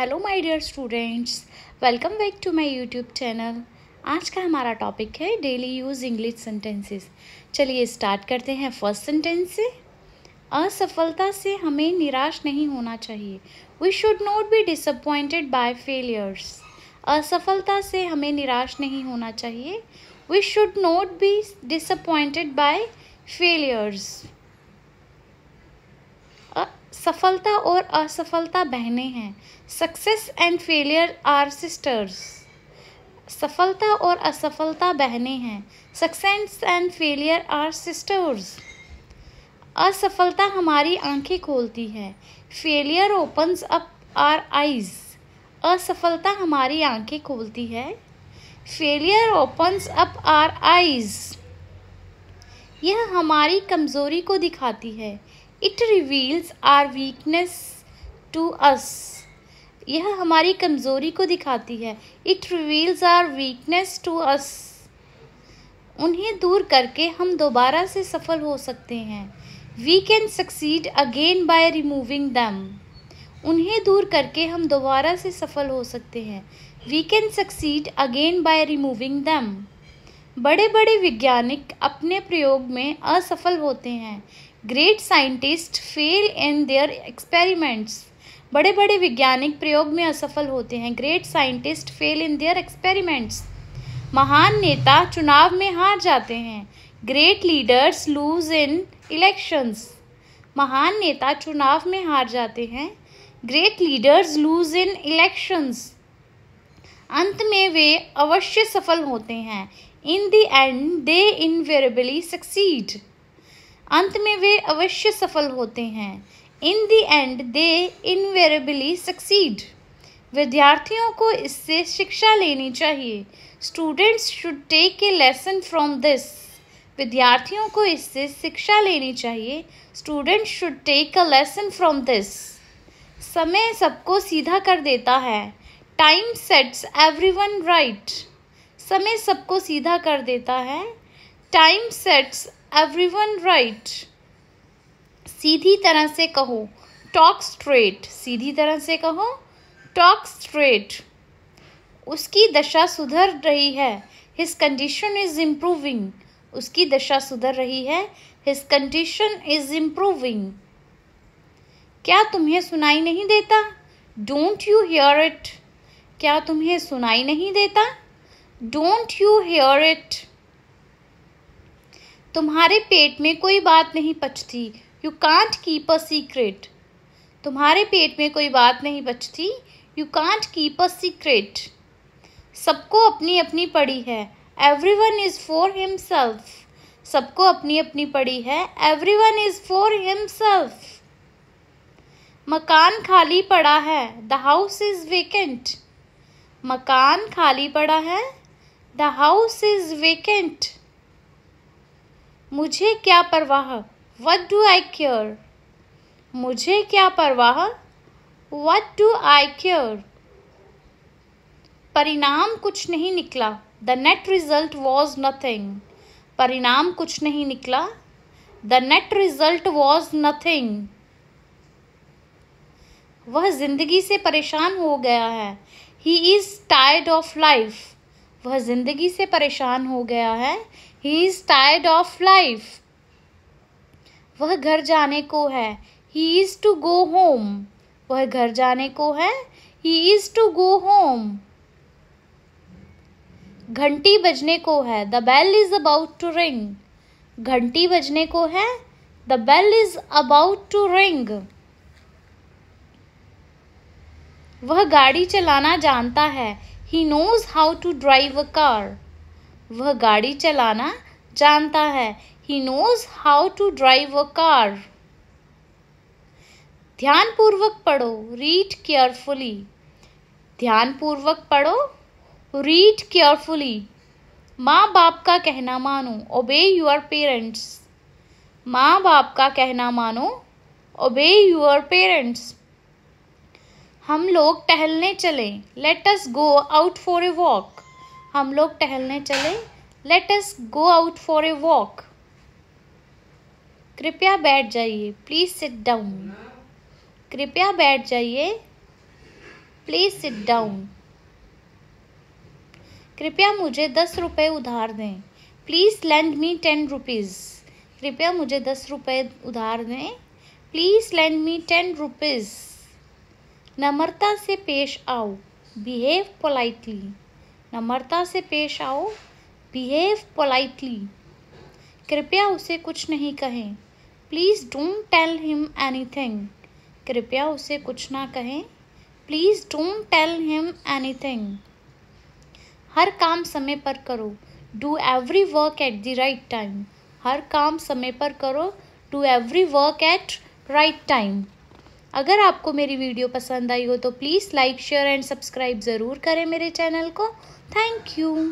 hello my dear students welcome back to my YouTube channel आज का हमारा topic है डेली यूज़ इंग्लिश सेंटेंसेस चलिए स्टार्ट करते हैं फर्स्ट सेंटेंस से असफलता से हमें निराश नहीं होना चाहिए we should not be disappointed by failures असफलता से हमें निराश नहीं होना चाहिए we should not be disappointed by failures सफलता और असफलता बहने हैं success and failure are sisters सफलता और असफलता बहने हैं success and failure are sisters असफलता हमारी आंखें खोलती है failure opens up our eyes असफलता हमारी आंखें खोलती है failure opens up our eyes यह हमारी कमज़ोरी को दिखाती है it reveals our weakness to us यह हमारी कमज़ोरी को दिखाती है it reveals our weakness to us उन्हें दूर करके हम दोबारा से सफल हो सकते हैं we can succeed again by removing them उन्हें दूर करके हम दोबारा से सफल हो सकते हैं we can succeed again by removing them बड़े बड़े वैज्ञानिक अपने प्रयोग में असफल होते हैं great scientist fail in their experiments बड़े बड़े वैज्ञानिक प्रयोग में असफल होते हैं great scientist fail in their experiments महान नेता चुनाव में हार जाते हैं great leaders lose in elections महान नेता चुनाव में हार जाते हैं great leaders lose in elections अंत में वे अवश्य सफल होते हैं in the end they invariably succeed अंत में वे अवश्य सफल होते हैं in the end they invariably succeed विद्यार्थियों को इससे शिक्षा लेनी चाहिए students should take a lesson from this विद्यार्थियों को इससे शिक्षा लेनी चाहिए students should take a lesson from this समय सबको सीधा कर देता है time sets every one right समय सबको सीधा कर देता है टाइम सेट्स एवरीवन राइट सीधी तरह से कहो टॉक स्ट्रेट सीधी तरह से कहो टॉक स्ट्रेट उसकी दशा सुधर रही है हिज कंडीशन इज इम्प्रूविंग उसकी दशा सुधर रही है हिज कंडीशन इज इम्प्रूविंग क्या तुम्हें सुनाई नहीं देता डोंट यू हेयर इट क्या तुम्हें सुनाई नहीं देता डोंट यू हेयर इट तुम्हारे पेट में कोई बात नहीं पचती you can't keep a secret तुम्हारे पेट में कोई बात नहीं बचती you can't keep a secret सबको अपनी अपनी पड़ी है every one is for himself सबको अपनी अपनी पड़ी है every one is for himself मकान खाली पड़ा है द हाउस इज़ वेकेंट मकान खाली पड़ा है द हाउस इज़ वेकेंट मुझे क्या परवाह वट डू आई क्योर मुझे क्या परवाह वट डू आई क्योर परिणाम कुछ नहीं निकला the net result was nothing परिणाम कुछ नहीं निकला the net result was nothing वह जिंदगी से परेशान हो गया है he is tired of life वह जिंदगी से परेशान हो गया है he is tired of life वह घर जाने को है he is to go home वह घर जाने को है he is to go home घंटी बजने को है the bell is about to ring घंटी बजने को है the bell is about to ring वह गाड़ी चलाना जानता है he knows how to drive a car वह गाड़ी चलाना जानता है he knows how to drive a car ध्यानपूर्वक पढ़ो रीड केयरफुली ध्यानपूर्वक पढ़ो रीड केयरफुली माँ बाप का कहना मानो ओबे योर पेरेंट्स माँ बाप का कहना मानो ओबे योर पेरेंट्स हम लोग टहलने चले let us go out for a walk हम लोग टहलने चले let us go out for a walk कृपया बैठ जाइए प्लीज़ सिट डाउन कृपया बैठ जाइए प्लीज़ सिट डाउन कृपया मुझे दस रुपये उधार दें please lend me ten rupees कृपया मुझे दस रुपये उधार दें please lend me ten rupees नम्रता से पेश आओ बिहेव पोलाइटली नम्रता से पेश आओ बिहेव पोलाइटली कृपया उसे कुछ नहीं कहें please don't tell him anything कृपया उसे कुछ ना कहें please don't tell him anything हर काम समय पर करो do every work at the right time हर काम समय पर करो do every work at right time अगर आपको मेरी वीडियो पसंद आई हो तो please like share and subscribe ज़रूर करें मेरे चैनल को थैंक यू